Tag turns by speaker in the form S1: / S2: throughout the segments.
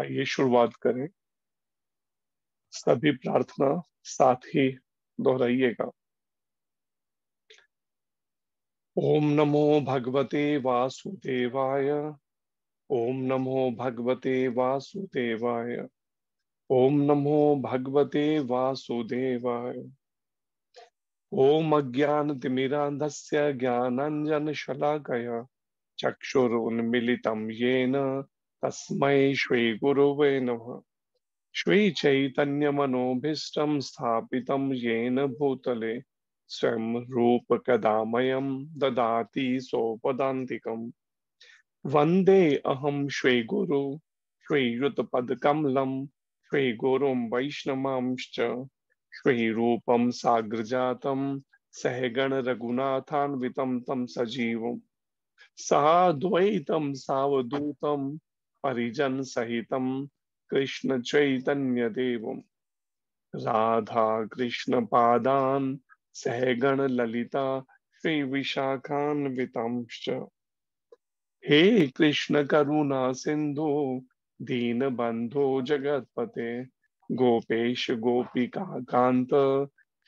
S1: आइए शुरुआत करें सभी प्रार्थना साथ ही दोहराइएगा ओम नमो भगवते वासुदेवाय ओम नमो भगवते वासुदेवाय ओम नमो भगवते वासुदेवाय ओम अज्ञान तिमिरांधस्य ज्ञानंजन शलाकया चक्षुरुन्मिलितं येन तस्मै गुरुवे नमः श्रीचैतन्यमनोभीष्टं स्थापितं येन भूतले स्वयं रूप रूपकदामयं ददाति सोपदान्तिकम् वन्दे अहं श्रीगुरु श्रीयुतपदकमलं श्री वैष्णवांश्च श्रीरूपं साग्रजातं सहगणरघुनाथान्वितं तं सजीव सहाद्वैतं सावधूतम् परिजन सहित कृष्ण चैतन्य देव राधा कृष्ण पादान सहगण ललिता श्री विशाखान्वितांश्च हे कृष्ण करुणा सिंधु दीन बंधो जगतपते गोपेश गोपिका कांत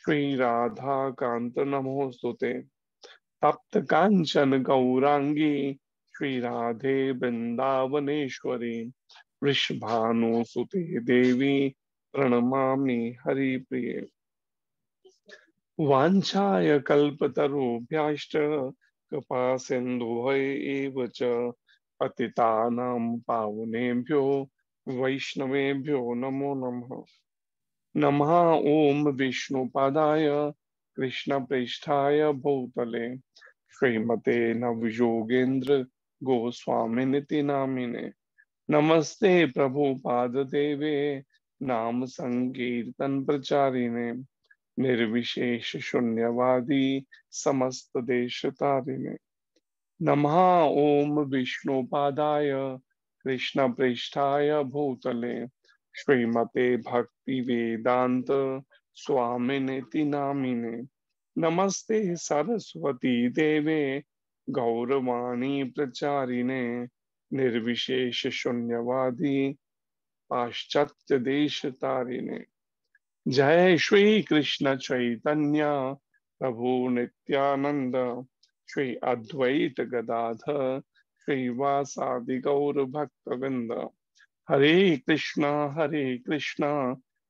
S1: श्री राधा कांत नमोस्तुते तप्त कांचन गौरांगी श्री राधे वृंदावनेश्वरी वृषभानुसुते देवी प्रणमा हरिप्रिय वाञ्छाय कृपा कपासिन्धुभैव च पति पावनेभ्यो वैष्णवेभ्यो नमो नमः नमः ॐ विष्णुपादाय कृष्णपृष्ठा भूतले श्रीमते नवयोगेन्द्र नीति नामिने नमस्ते पाद देवे नाम संकीर्तन प्रचारिणे निर्विशेष शून्यवादी समस्त देश तारिणे नमः ओम विष्णुपादाय कृष्ण पृष्ठाय भूतले श्रीमते भक्ति वेदांत नीति नामिने नमस्ते सरस्वती देवे गौरवाणी प्रचारिणे निर्विशेष शून्यवादी पाश्चात्य देश तारिणे जय श्री कृष्ण चैतन्य प्रभु नित्यानंद श्री अद्वैत गदाधर श्रीवासादि गौर भक्तविंद हरे कृष्णा हरे कृष्णा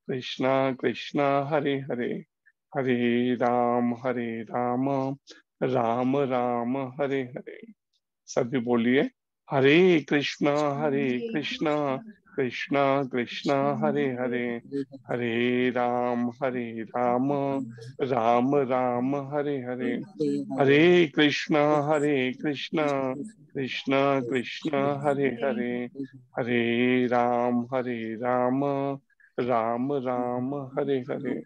S1: कृष्णा कृष्णा हरे हरे हरे राम हरे राम राम राम हरे हरे सभी बोलिए हरे कृष्णा हरे कृष्णा कृष्णा कृष्णा हरे हरे हरे राम हरे राम राम राम हरे हरे हरे कृष्णा हरे कृष्णा कृष्णा कृष्णा हरे हरे हरे राम हरे राम राम राम हरे हरे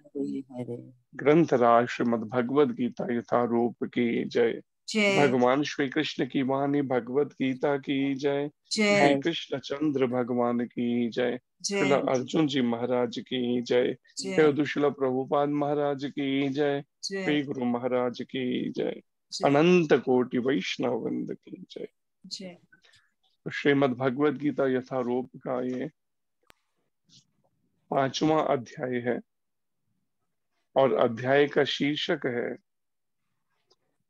S1: ग्रंथ राज श्रीमद भगवद गीता यथारूप की जय भगवान श्री कृष्ण की वाणी भगवत गीता की जय श्री कृष्ण चंद्र भगवान की जय श्रीला अर्जुन जी महाराज की जय श्री प्रभुपाद महाराज की जय श्री गुरु महाराज की जय अनंत कोटि वैष्णव वृंद की जय तो श्रीमद भगवद गीता यथारूप का ये पांचवा अध्याय है और अध्याय का शीर्षक है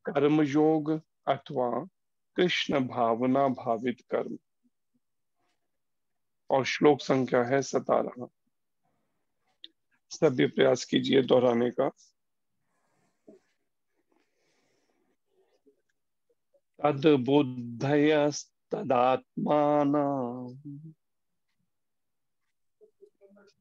S1: कर्मयोग अथवा कृष्ण भावना भावित कर्म और श्लोक संख्या है सतारह सभी प्रयास कीजिए दोहराने का तद बुद्धयस्तदात्मानम्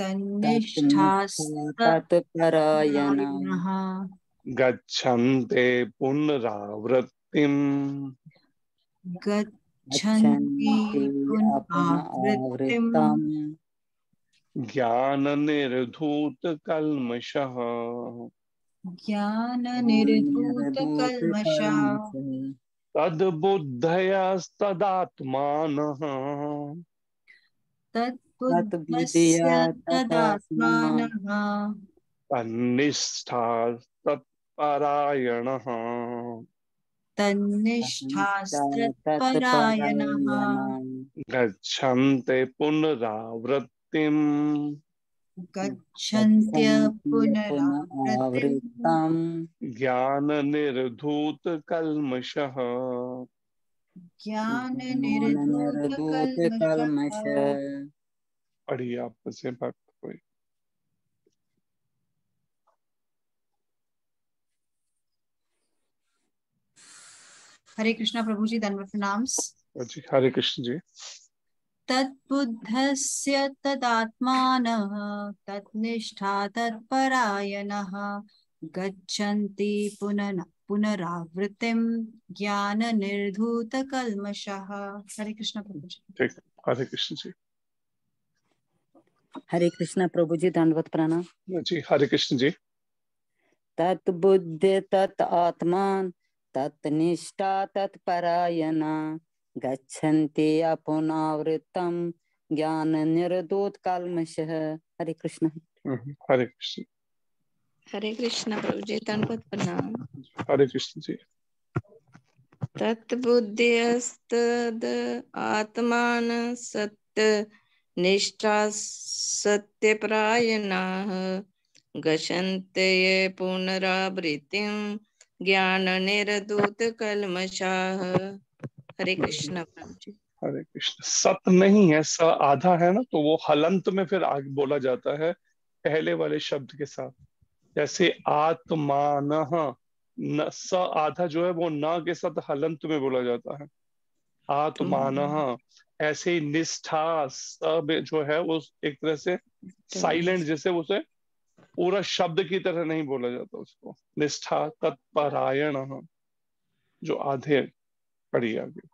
S2: तन्निष्ठास्तत्परायणाः
S1: गच्छन्ते पुनरावृत्तिम् गच्छन्ति
S2: पुनरावृत्तिम्
S1: ज्ञाननिर्धूतकल्मषः तद्बुद्धयस्तदात्मानः
S2: तद् तन्निष्ठा
S1: तत्परायणः ज्ञान गच्छन्ते पुनरावृत्तिम्
S2: ज्ञान
S1: ज्ञाननिर्धूतकल्मषः
S2: ज्ञाननिर्धूतकल्मषः
S1: पढ़िए आप से बात हुई
S2: हरे कृष्णा प्रभु जी धन प्रणाम्स
S1: जी हरे कृष्ण जी
S2: तद्बुद्धस्य तदात्मानः तत्निष्ठा तत्परायणः गच्छन्ति ज्ञान पुनरावृत्तिं ज्ञाननिर्धूतकल्मषः हरे कृष्ण प्रभु जी
S1: हरे कृष्ण जी
S2: हरे कृष्ण प्रभु जी दंडवत प्रणाम
S1: हाँ जी हरे कृष्ण जी
S2: तत् बुद्धि तत् आत्मान तत् निष्ठा तत् परायणा गच्छन्ति अपुनावृत्तम ज्ञान निर्दोत कलमशः हरे कृष्ण
S1: हम्म, हरे कृष्ण
S2: हरे कृष्ण प्रभु जी दंडवत प्रणाम
S1: हरे कृष्ण जी
S2: तत् बुद्धिस्त आत्मान सत् निष्ठा सत्यप्रायणा गशंत पुनरावृत्ति ज्ञान निरदूत ज्ञाननिर्दूतकल्मषाः हरे कृष्ण
S1: हरे कृष्ण सत नहीं है स आधा है ना तो वो हलंत में फिर आगे बोला जाता है पहले वाले शब्द के साथ जैसे आत्मान न स आधा जो है वो न के साथ हलंत में बोला जाता है हम्म। आत्मान ऐसे निष्ठा सब जो है उस एक तरह से साइलेंट जैसे उसे पूरा शब्द की तरह नहीं बोला जाता उसको निष्ठा तत्परायण जो आधे पढ़ी आगे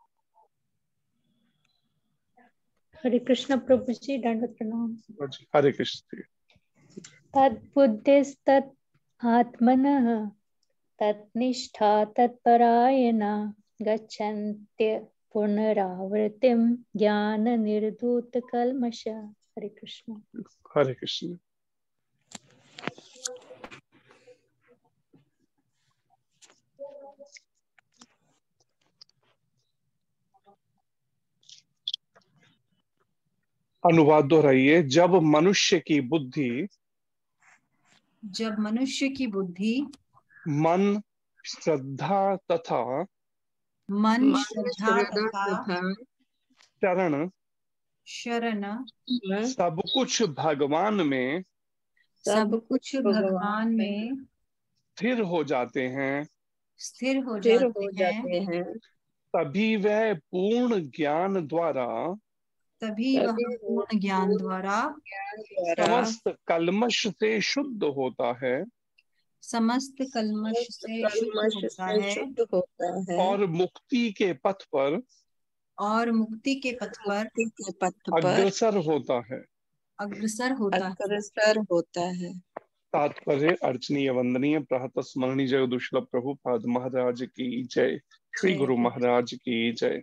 S3: हरे कृष्ण प्रभु जी दंडवत प्रणाम
S1: हरे कृष्ण
S3: जी तद्बुद्धिस्तत् आत्मनः तत्निष्ठा तत्परायण गच्छन्ति पुनरावृत्ति ज्ञान निर्दूत कलमश हरे कृष्ण
S1: हरे कृष्ण अनुवाद दोहराइए जब मनुष्य की बुद्धि
S2: जब मनुष्य की बुद्धि
S1: मन श्रद्धा तथा
S2: मन श्रद्धा शरण शरण
S1: सब कुछ भगवान में
S2: सब कुछ भगवान में
S1: स्थिर हो जाते हैं
S2: स्थिर हो जाते हैं
S1: तभी वह पूर्ण ज्ञान द्वारा
S2: तभी वह पूर्ण ज्ञान द्वारा समस्त
S1: कलमश से शुद्ध होता है
S2: समस्त कलमश से शुद्ध होता है और
S1: मुक्ति के पथ पर
S2: और मुक्ति के पथ पर के पथ
S1: पर अग्रसर होता है
S2: अग्रसर होता अग्रसर होता है
S1: तात्पर्य अर्चनीय वंदनीय प्रातः स्मरणीय जय दुष्ल प्रभु पद महाराज की जय श्री गुरु महाराज की जय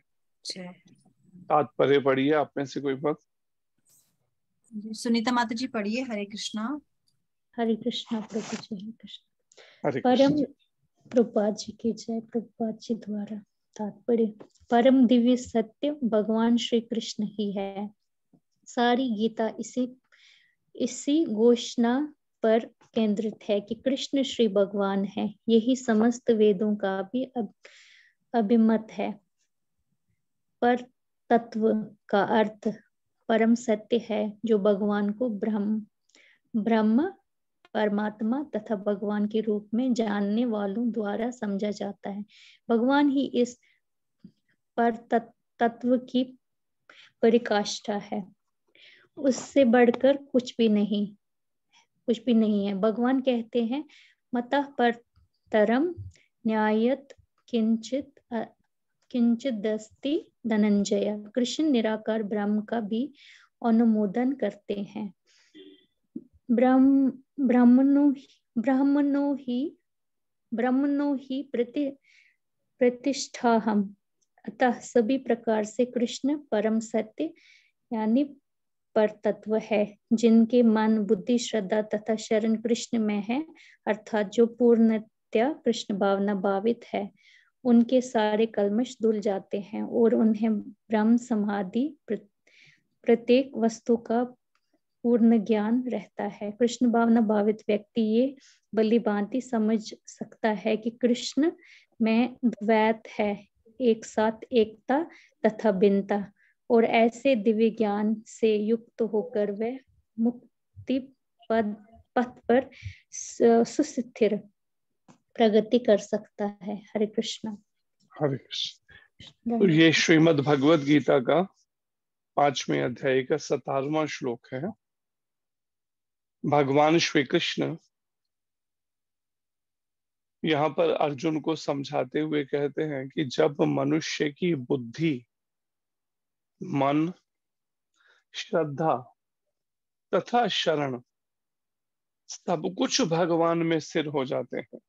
S1: तात्पर्य पढ़िए आप में से कोई
S2: भक्त सुनीता माता जी पढ़िए हरे कृष्णा
S3: हरे कृष्ण प्रभु जी हरे कृष्ण परम कृपा जी की जय कृपा जी द्वारा तात्पर्य परम दिव्य सत्य भगवान श्री कृष्ण ही है सारी गीता इसी इसी घोषणा पर केंद्रित है कि कृष्ण श्री भगवान है यही समस्त वेदों का भी अब अभिमत है पर तत्व का अर्थ परम सत्य है जो भगवान को ब्रह्म ब्रह्म परमात्मा तथा भगवान के रूप में जानने वालों द्वारा समझा जाता है भगवान ही इस पर तत्व की परिकाष्ठा है उससे बढ़कर कुछ भी नहीं कुछ भी नहीं है भगवान कहते हैं मत पर तरम न्यायत किंचित किंचित दस्ती धनंजय कृष्ण निराकार ब्रह्म का भी अनुमोदन करते हैं ब्रह्म ब्राह्मणों ही ब्राह्मणों ही प्रति प्रतिष्ठा हम अतः सभी प्रकार से कृष्ण परम सत्य यानी पर तत्व है जिनके मन बुद्धि श्रद्धा तथा शरण कृष्ण में है अर्थात जो पूर्णतया कृष्ण भावना भावित है उनके सारे कलमश धुल जाते हैं और उन्हें ब्रह्म समाधि प्रत्येक वस्तु का पूर्ण ज्ञान रहता है कृष्ण भावना भावित व्यक्ति ये बलि भांति समझ सकता है कि कृष्ण में द्वैत है एक साथ एकता तथा भिन्नता और ऐसे दिव्य ज्ञान से युक्त होकर वह मुक्ति पद पथ पर सुस्थिर प्रगति कर सकता है हरे
S1: कृष्ण हरे कृष्ण तो ये श्रीमद भगवत गीता का पांचवें अध्याय का सतारवा श्लोक है भगवान श्री कृष्ण यहाँ पर अर्जुन को समझाते हुए कहते हैं कि जब मनुष्य की बुद्धि मन श्रद्धा तथा शरण सब कुछ भगवान में स्थिर हो जाते हैं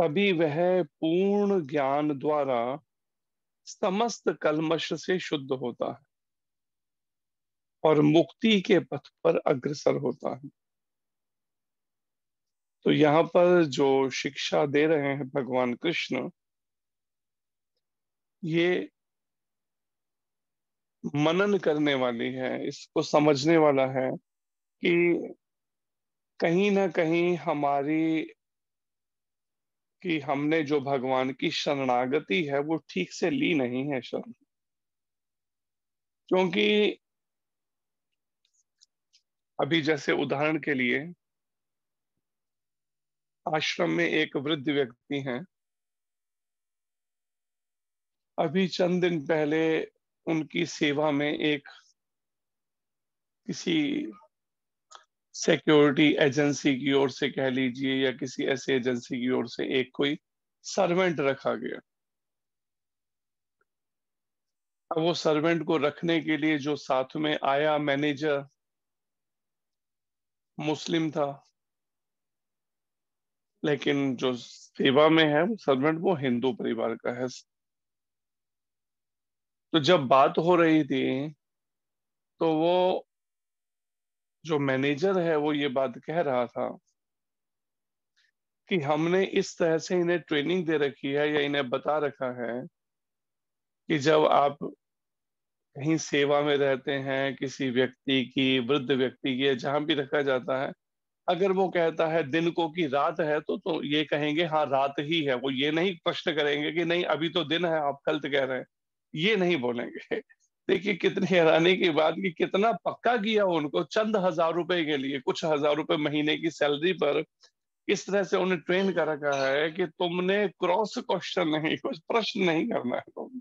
S1: तभी वह पूर्ण ज्ञान द्वारा समस्त कलमश से शुद्ध होता है और मुक्ति के पथ पर अग्रसर होता है तो यहाँ पर जो शिक्षा दे रहे हैं भगवान कृष्ण ये मनन करने वाली है इसको समझने वाला है कि कहीं ना कहीं हमारी कि हमने जो भगवान की शरणागति है वो ठीक से ली नहीं है शरण क्योंकि अभी जैसे उदाहरण के लिए आश्रम में एक वृद्ध व्यक्ति हैं अभी चंद दिन पहले उनकी सेवा में एक किसी सिक्योरिटी एजेंसी की ओर से कह लीजिए या किसी ऐसी एजेंसी की ओर से एक कोई सर्वेंट रखा गया अब वो सर्वेंट को रखने के लिए जो साथ में आया मैनेजर मुस्लिम था लेकिन जो सेवा में है वो सर्वेंट वो हिंदू परिवार का है तो जब बात हो रही थी तो वो जो मैनेजर है वो ये बात कह रहा था कि हमने इस तरह से इन्हें ट्रेनिंग दे रखी है या इन्हें बता रखा है कि जब आप कहीं सेवा में रहते हैं किसी व्यक्ति की वृद्ध व्यक्ति की जहां भी रखा जाता है अगर वो कहता है दिन को कि रात है तो तो ये कहेंगे हाँ रात ही है वो ये नहीं प्रश्न करेंगे कि नहीं अभी तो दिन है आप गलत तो कह रहे हैं ये नहीं बोलेंगे देखिए कितनी हैरानी की बात कि कितना पक्का किया उनको चंद हजार रुपए के लिए कुछ हजार रुपए महीने की सैलरी पर इस तरह से उन्हें ट्रेन कर रखा है कि तुमने क्रॉस क्वेश्चन नहीं कुछ प्रश्न नहीं करना है तुम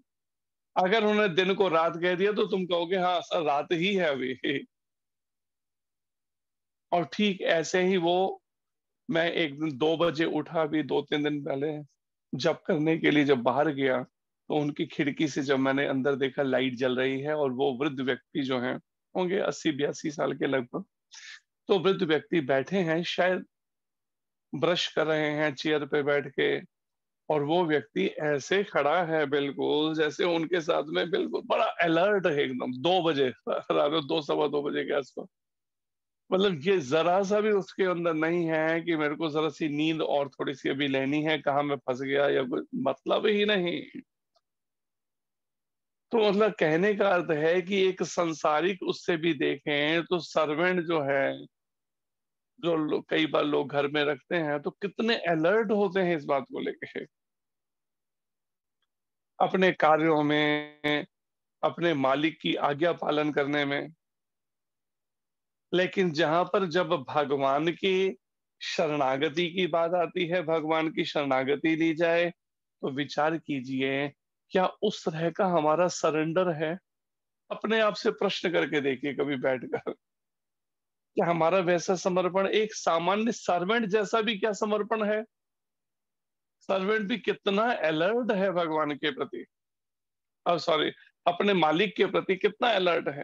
S1: अगर उन्होंने दिन को रात कह दिया तो तुम कहोगे हाँ सर रात ही है अभी और ठीक ऐसे ही वो मैं एक दिन दो बजे उठा भी दो तीन दिन पहले जब करने के लिए जब बाहर गया तो उनकी खिड़की से जब मैंने अंदर देखा लाइट जल रही है और वो वृद्ध व्यक्ति जो हैं होंगे अस्सी बयासी साल के लगभग तो वृद्ध व्यक्ति बैठे हैं शायद ब्रश कर रहे हैं चेयर पे बैठ के और वो व्यक्ति ऐसे खड़ा है बिल्कुल जैसे उनके साथ में बिल्कुल बड़ा अलर्ट है एकदम दो बजे रात दो सवा दो बजे के आसपास मतलब ये जरा सा भी उसके अंदर नहीं है कि मेरे को जरा सी नींद और थोड़ी सी अभी लेनी है कहा मैं फंस गया या कुछ मतलब ही नहीं तो मतलब कहने का अर्थ है कि एक संसारिक उससे भी देखें तो सर्वेंट जो है जो कई बार लोग घर में रखते हैं तो कितने अलर्ट होते हैं इस बात को लेके अपने कार्यों में अपने मालिक की आज्ञा पालन करने में लेकिन जहां पर जब भगवान की शरणागति की बात आती है भगवान की शरणागति ली जाए तो विचार कीजिए क्या उस तरह का हमारा सरेंडर है अपने आप से प्रश्न करके देखिए कभी बैठकर क्या हमारा वैसा समर्पण एक सामान्य सर्वेंट जैसा भी क्या समर्पण है सर्वेंट भी कितना अलर्ट है भगवान के प्रति अब सॉरी अपने मालिक के प्रति कितना अलर्ट है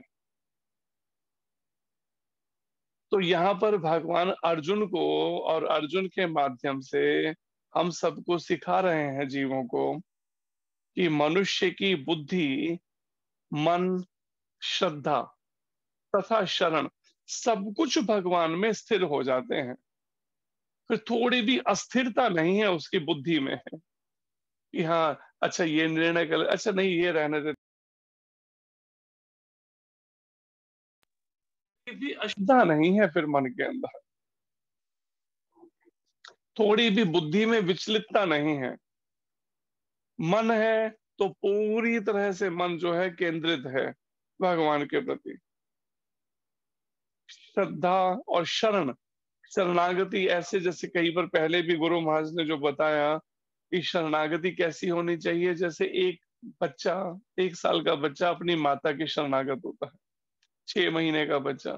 S1: तो यहाँ पर भगवान अर्जुन को और अर्जुन के माध्यम से हम सबको सिखा रहे हैं जीवों को कि मनुष्य की बुद्धि मन श्रद्धा तथा शरण सब कुछ भगवान में स्थिर हो जाते हैं फिर थोड़ी भी अस्थिरता नहीं है उसकी बुद्धि में कि हाँ अच्छा ये निर्णय कर अच्छा नहीं ये रहने दे भी अशुद्धता नहीं है फिर मन के अंदर थोड़ी भी बुद्धि में विचलितता नहीं है मन है तो पूरी तरह से मन जो है केंद्रित है भगवान के प्रति श्रद्धा और शरण शरणागति ऐसे जैसे कई बार पहले भी गुरु महाराज ने जो बताया कि शरणागति कैसी होनी चाहिए जैसे एक बच्चा एक साल का बच्चा अपनी माता के शरणागत होता है छह महीने का बच्चा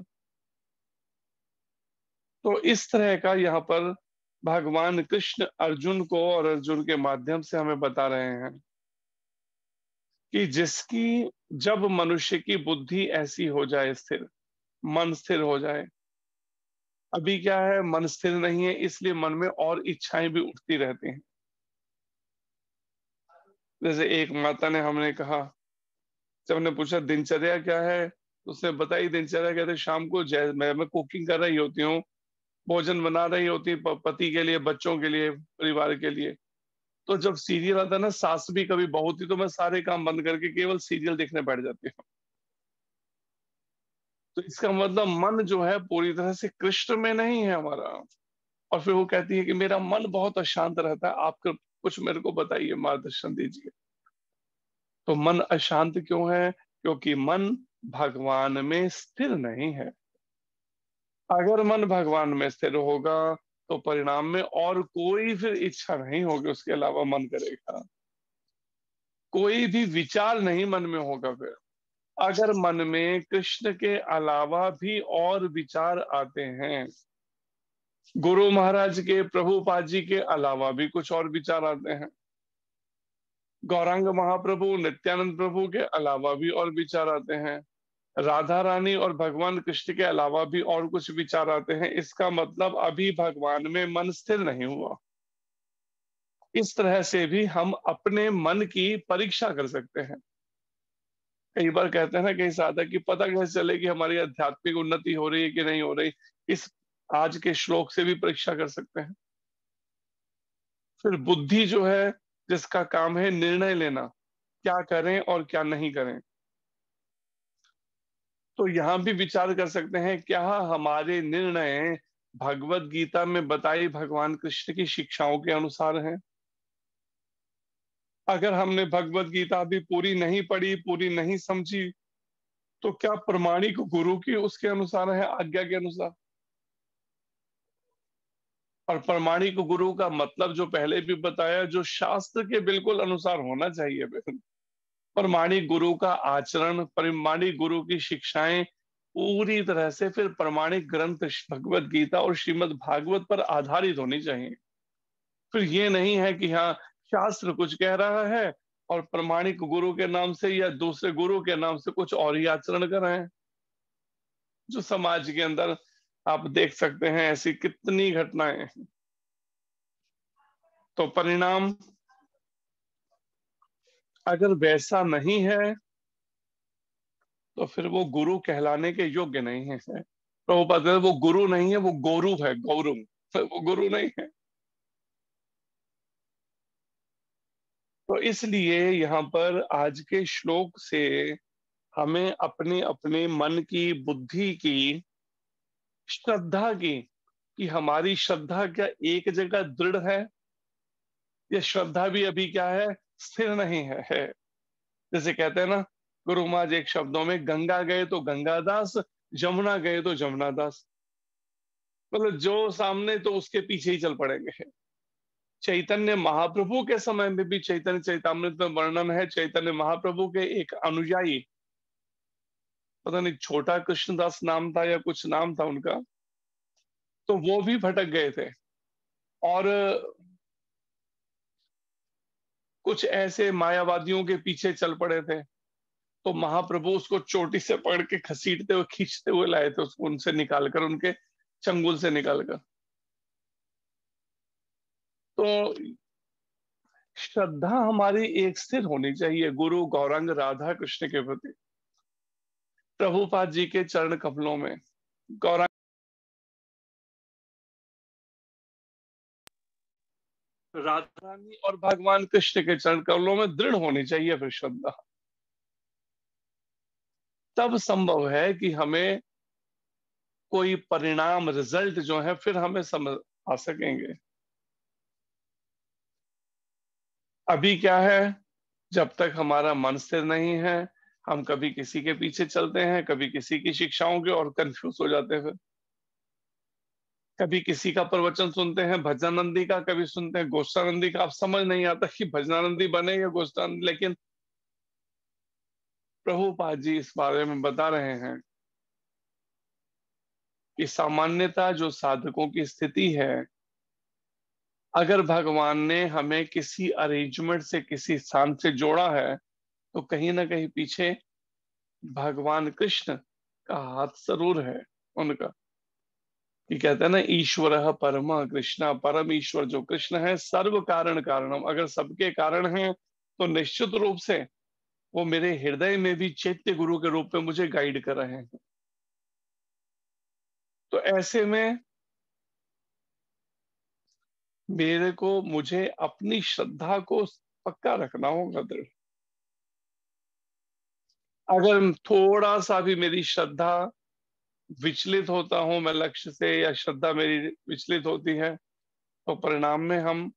S1: तो इस तरह का यहाँ पर भगवान कृष्ण अर्जुन को और अर्जुन के माध्यम से हमें बता रहे हैं कि जिसकी जब मनुष्य की बुद्धि ऐसी हो जाए स्थिर मन स्थिर हो जाए अभी क्या है मन स्थिर नहीं है इसलिए मन में और इच्छाएं भी उठती रहती हैं जैसे एक माता ने हमने कहा जब हमने पूछा दिनचर्या क्या है उसने बताई दिनचर्या कहते तो शाम को जय मैं मैं कुकिंग कर रही होती हूँ भोजन बना रही होती पति के लिए बच्चों के लिए परिवार के लिए तो जब सीरियल आता है ना सास भी कभी बहुत ही तो मैं सारे काम बंद करके केवल सीरियल देखने बैठ जाती हूँ तो इसका मतलब मन जो है पूरी तरह से कृष्ण में नहीं है हमारा और फिर वो कहती है कि मेरा मन बहुत अशांत रहता है आप कुछ मेरे को बताइए मार्गदर्शन दीजिए तो मन अशांत क्यों है क्योंकि मन भगवान में स्थिर नहीं है अगर मन भगवान में स्थिर होगा तो परिणाम में और कोई फिर इच्छा नहीं होगी उसके अलावा मन करेगा कोई भी विचार नहीं मन में होगा फिर अगर मन में कृष्ण के अलावा भी और विचार आते हैं गुरु महाराज के प्रभुपा जी के अलावा भी कुछ और विचार आते हैं गौरांग महाप्रभु नित्यानंद प्रभु के अलावा भी और विचार आते हैं राधा रानी और भगवान कृष्ण के अलावा भी और कुछ विचार आते हैं इसका मतलब अभी भगवान में मन स्थिर नहीं हुआ इस तरह से भी हम अपने मन की परीक्षा कर सकते हैं कई बार कहते हैं ना कहीं साधक की पता कैसे चले कि हमारी आध्यात्मिक उन्नति हो रही है कि नहीं हो रही इस आज के श्लोक से भी परीक्षा कर सकते हैं फिर बुद्धि जो है जिसका काम है निर्णय लेना क्या करें और क्या नहीं करें तो यहां भी विचार कर सकते हैं क्या हमारे निर्णय भगवत गीता में बताई भगवान कृष्ण की शिक्षाओं के अनुसार हैं अगर हमने भगवत गीता भी पूरी नहीं पढ़ी पूरी नहीं समझी तो क्या प्रमाणिक गुरु की उसके अनुसार है आज्ञा के अनुसार और प्रमाणिक गुरु का मतलब जो पहले भी बताया जो शास्त्र के बिल्कुल अनुसार होना चाहिए प्रमाणिक गुरु का आचरण प्रमाणिक गुरु की शिक्षाएं पूरी तरह से फिर प्रमाणिक ग्रंथ भगवत गीता और श्रीमद भागवत पर आधारित होनी चाहिए फिर ये नहीं है कि हाँ शास्त्र कुछ कह रहा है और प्रमाणिक गुरु के नाम से या दूसरे गुरु के नाम से कुछ और ही आचरण कर रहे हैं जो समाज के अंदर आप देख सकते हैं ऐसी कितनी घटनाएं हैं तो परिणाम अगर वैसा नहीं है तो फिर वो गुरु कहलाने के योग्य नहीं है प्रभुपाद वो गुरु नहीं है वो गोरु है गौरव वो गुरु नहीं है तो इसलिए यहाँ पर आज के श्लोक से हमें अपने अपने मन की बुद्धि की श्रद्धा की कि हमारी श्रद्धा क्या एक जगह दृढ़ है या श्रद्धा भी अभी क्या है स्थिर नहीं है, है। जैसे कहते हैं ना गुरु महाराज एक शब्दों में गंगा गए तो गंगा दास जमुना गए तो जमुना दास मतलब जो सामने तो उसके पीछे ही चल पड़ेंगे चैतन्य महाप्रभु के समय में भी चैतन्य चैतामृत में वर्णन है चैतन्य महाप्रभु के एक अनुयायी पता नहीं छोटा कृष्णदास नाम था या कुछ नाम था उनका तो वो भी भटक गए थे और कुछ ऐसे मायावादियों के पीछे चल पड़े थे तो महाप्रभु उसको चोटी से पकड़ के खसीटते हुए खींचते हुए लाए थे उसको उनसे निकालकर उनके चंगुल से निकालकर तो श्रद्धा हमारी एक स्थिर होनी चाहिए गुरु गौरंग राधा कृष्ण के प्रति प्रभुपाद जी के चरण कपलों में गौरंग राधा रानी और भगवान कृष्ण के चरण कमलों में दृढ़ होनी चाहिए फिर श्रद्धा तब संभव है कि हमें कोई परिणाम रिजल्ट जो है फिर हमें समझ आ सकेंगे अभी क्या है जब तक हमारा मन स्थिर नहीं है हम कभी किसी के पीछे चलते हैं कभी किसी की शिक्षाओं के और कंफ्यूज हो जाते हैं कभी किसी का प्रवचन सुनते हैं भजनानंदी का कभी सुनते हैं गोष्ठानंदी का आप समझ नहीं आता कि भजनानंदी बने या गोष्ठानंदी लेकिन प्रभुपाद जी इस बारे में बता रहे हैं कि सामान्यता जो साधकों की स्थिति है अगर भगवान ने हमें किसी अरेंजमेंट से किसी स्थान से जोड़ा है तो कहीं ना कहीं पीछे भगवान कृष्ण का हाथ जरूर है उनका ये कहते हैं ना ईश्वर परमा कृष्णा परम ईश्वर जो कृष्ण है सर्व कारण कारणम अगर सबके कारण है तो निश्चित रूप से वो मेरे हृदय में भी चैत्य गुरु के रूप में मुझे गाइड कर रहे हैं तो ऐसे में मेरे को मुझे अपनी श्रद्धा को पक्का रखना होगा दृढ़ अगर थोड़ा सा भी मेरी श्रद्धा विचलित होता हूं मैं लक्ष्य से या श्रद्धा मेरी विचलित होती है तो परिणाम में हम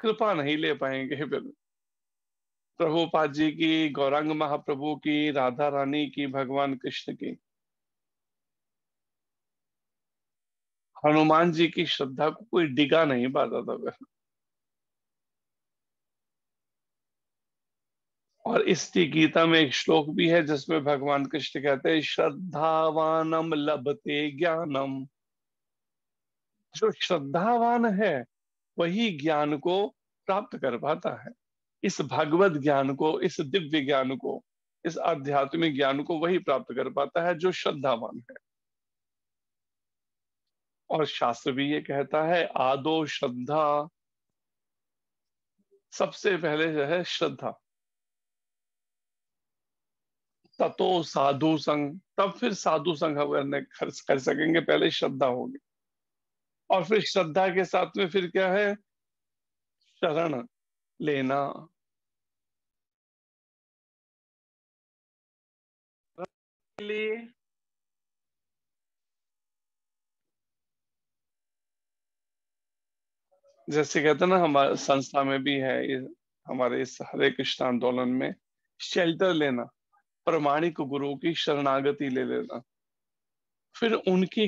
S1: कृपा नहीं ले पाएंगे प्रभुपाद जी की गौरांग महाप्रभु की राधा रानी की भगवान कृष्ण की हनुमान जी की श्रद्धा को कोई डिगा नहीं पाता था और इसकी गीता में एक श्लोक भी है जिसमें भगवान कृष्ण कहते हैं श्रद्धावानम लभते ज्ञानम जो श्रद्धावान है वही ज्ञान को प्राप्त कर पाता है इस भगवत ज्ञान को इस दिव्य ज्ञान को इस आध्यात्मिक ज्ञान को वही प्राप्त कर पाता है जो श्रद्धावान है और शास्त्र भी ये कहता है आदो श्रद्धा सबसे पहले जो है श्रद्धा ततो साधु संघ तब फिर साधु संघ करने खर्च कर सकेंगे पहले श्रद्धा होगी और फिर श्रद्धा के साथ में फिर क्या है शरण लेना लिए जैसे कहते हैं ना हमारे संस्था में भी है इस, हमारे इस हरे कृष्ण आंदोलन में शेल्टर लेना प्रमाणिक गुरु की शरणागति ले लेना फिर उनकी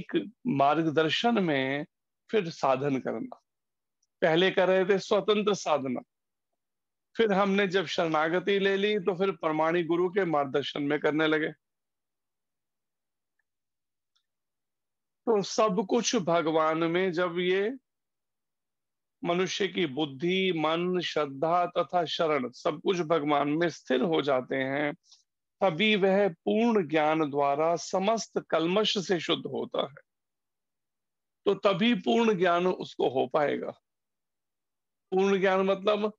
S1: मार्गदर्शन में फिर साधन करना पहले कर रहे थे स्वतंत्र साधना फिर हमने जब शरणागति ले ली तो फिर प्रमाणिक गुरु के मार्गदर्शन में करने लगे तो सब कुछ भगवान में जब ये मनुष्य की बुद्धि मन श्रद्धा तथा शरण सब कुछ भगवान में स्थिर हो जाते हैं तभी वह पूर्ण ज्ञान द्वारा समस्त कलमश से शुद्ध होता है तो तभी पूर्ण ज्ञान उसको हो पाएगा पूर्ण ज्ञान मतलब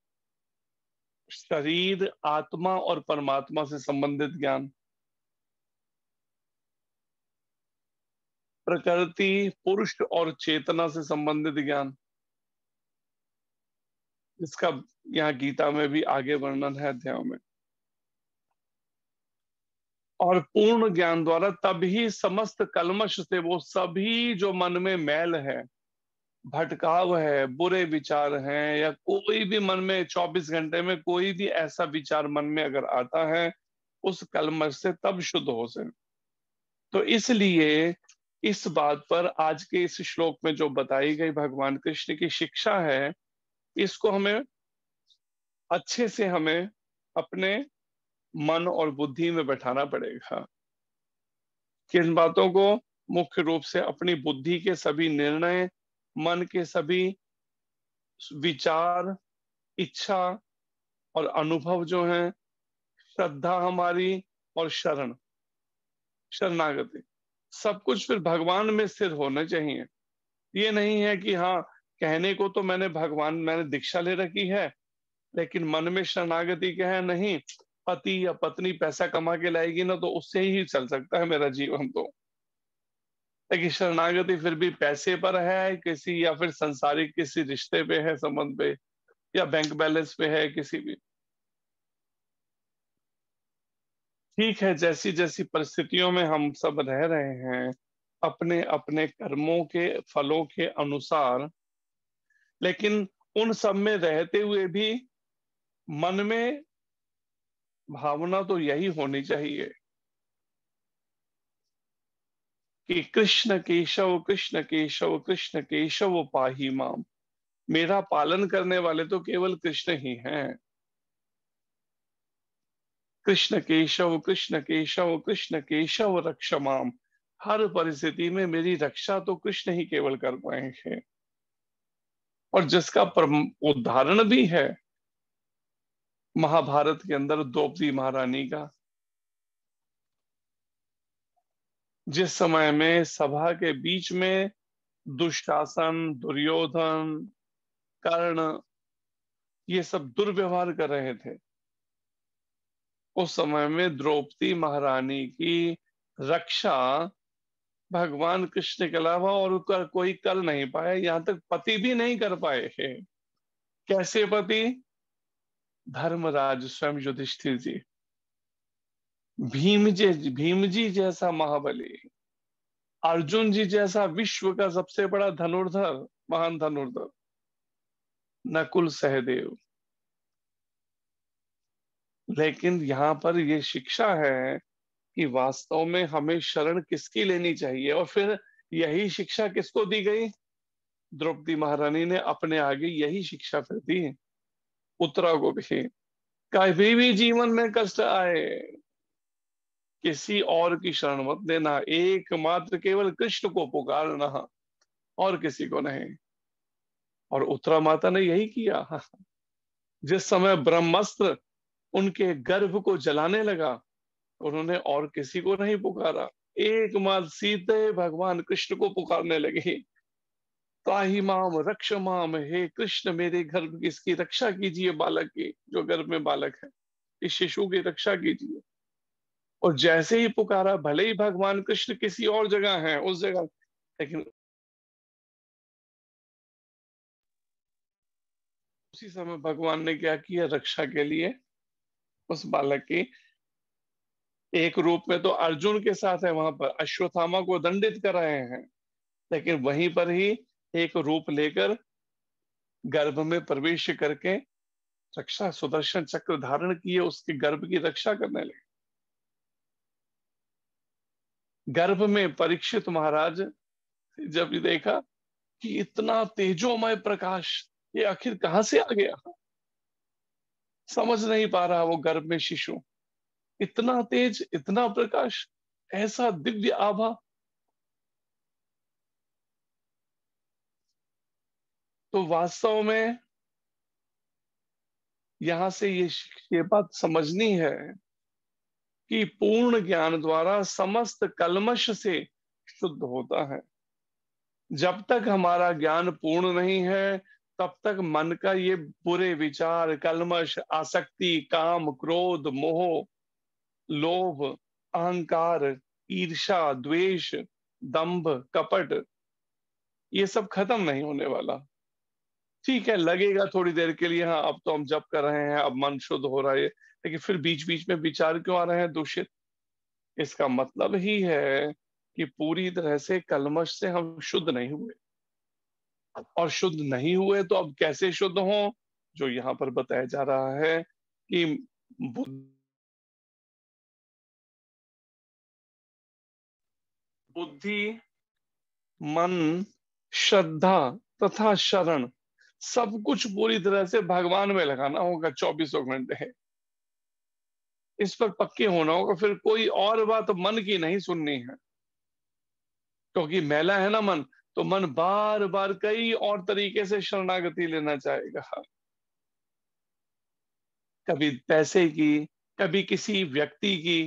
S1: शरीर आत्मा और परमात्मा से संबंधित ज्ञान प्रकृति पुरुष और चेतना से संबंधित ज्ञान इसका यहाँ गीता में भी आगे वर्णन है अध्याय में और पूर्ण ज्ञान द्वारा तभी समस्त कलमश से वो सभी जो मन में मैल है भटकाव है बुरे विचार हैं या कोई भी मन में 24 घंटे में कोई भी ऐसा विचार मन में अगर आता है उस कलमश से तब शुद्ध हो सके तो इसलिए इस बात पर आज के इस श्लोक में जो बताई गई भगवान कृष्ण की शिक्षा है इसको हमें अच्छे से हमें अपने मन और बुद्धि में बैठाना पड़ेगा कि इन बातों को मुख्य रूप से अपनी बुद्धि के सभी निर्णय मन के सभी विचार इच्छा और अनुभव जो है श्रद्धा हमारी और शरण शरणागति सब कुछ फिर भगवान में स्थिर होने चाहिए ये नहीं है कि हाँ कहने को तो मैंने भगवान मैंने दीक्षा ले रखी है लेकिन मन में शरणागति क्या है नहीं पति या पत्नी पैसा कमा के लाएगी ना तो उससे ही चल सकता है मेरा जीवन तो लेकिन शरणागति फिर भी पैसे पर है किसी या फिर संसारिक किसी रिश्ते पे है संबंध पे या बैंक बैलेंस पे है किसी भी ठीक है जैसी जैसी परिस्थितियों में हम सब रह रहे हैं अपने अपने कर्मों के फलों के अनुसार लेकिन उन सब में रहते हुए भी मन में भावना तो यही होनी चाहिए कि कृष्ण केशव कृष्ण केशव कृष्ण केशव पाही माम मेरा पालन करने वाले तो केवल कृष्ण ही हैं कृष्ण केशव कृष्ण केशव कृष्ण केशव रक्षमाम हर परिस्थिति में मेरी रक्षा तो कृष्ण ही केवल कर पाए हैं और जिसका उदाहरण भी है महाभारत के अंदर द्रौपदी महारानी का जिस समय में सभा के बीच में दुशासन दुर्योधन कर्ण ये सब दुर्व्यवहार कर रहे थे उस समय में द्रौपदी महारानी की रक्षा भगवान कृष्ण के अलावा और उसका कोई कर नहीं पाए यहां तक पति भी नहीं कर पाए है कैसे पति धर्मराज स्वयं युधिष्ठिर जी भीम जी भीम जी जैसा महाबली अर्जुन जी जैसा विश्व का सबसे बड़ा धनुर्धर महान धनुर्धर नकुल सहदेव लेकिन यहाँ पर ये शिक्षा है कि वास्तव में हमें शरण किसकी लेनी चाहिए और फिर यही शिक्षा किसको दी गई द्रौपदी महारानी ने अपने आगे यही शिक्षा फिर दी उत्तरा को भी कभी भी जीवन में कष्ट आए किसी और की शरण मत देना एकमात्र केवल कृष्ण को पुकारना और किसी को नहीं और उत्तरा माता ने यही किया जिस समय ब्रह्मास्त्र उनके गर्भ को जलाने लगा उन्होंने और किसी को नहीं पुकारा एक माल सीधे भगवान कृष्ण को पुकारने लगे ताही माम रक्ष माम हे कृष्ण मेरे घर इसकी रक्षा कीजिए बालक की जो गर्भ में बालक है इस शिशु की रक्षा कीजिए और जैसे ही पुकारा भले ही भगवान कृष्ण किसी और जगह है उस जगह लेकिन उसी समय भगवान ने क्या किया रक्षा के लिए उस बालक की एक रूप में तो अर्जुन के साथ है वहां पर अश्वत्थामा को दंडित कर रहे हैं लेकिन वहीं पर ही एक रूप लेकर गर्भ में प्रवेश करके रक्षा सुदर्शन चक्र धारण किए उसके गर्भ की रक्षा करने लगे गर्भ में परीक्षित महाराज जब देखा कि इतना तेजोमय प्रकाश ये आखिर कहां से आ गया समझ नहीं पा रहा वो गर्भ में शिशु इतना तेज इतना प्रकाश ऐसा दिव्य आभा तो वास्तव में यहां से ये ये बात समझनी है कि पूर्ण ज्ञान द्वारा समस्त कलमश से शुद्ध होता है जब तक हमारा ज्ञान पूर्ण नहीं है तब तक मन का ये बुरे विचार कलमश आसक्ति काम क्रोध मोह लोभ अहंकार ईर्षा द्वेष दंभ कपट ये सब खत्म नहीं होने वाला ठीक है लगेगा थोड़ी देर के लिए हाँ अब तो हम जप कर रहे हैं अब मन शुद्ध हो रहा है लेकिन फिर बीच बीच में विचार क्यों आ रहे हैं दूषित इसका मतलब ही है कि पूरी तरह से कलमश से हम शुद्ध नहीं हुए और शुद्ध नहीं हुए तो अब कैसे शुद्ध हो जो यहाँ पर बताया जा रहा है कि बुद्ध बुद्धि मन श्रद्धा तथा शरण सब कुछ पूरी तरह से भगवान में लगाना होगा चौबीसों घंटे इस पर पक्के होना होगा फिर कोई और बात मन की नहीं सुननी है क्योंकि तो मेला है ना मन तो मन बार बार कई और तरीके से शरणागति लेना चाहेगा कभी पैसे की कभी किसी व्यक्ति की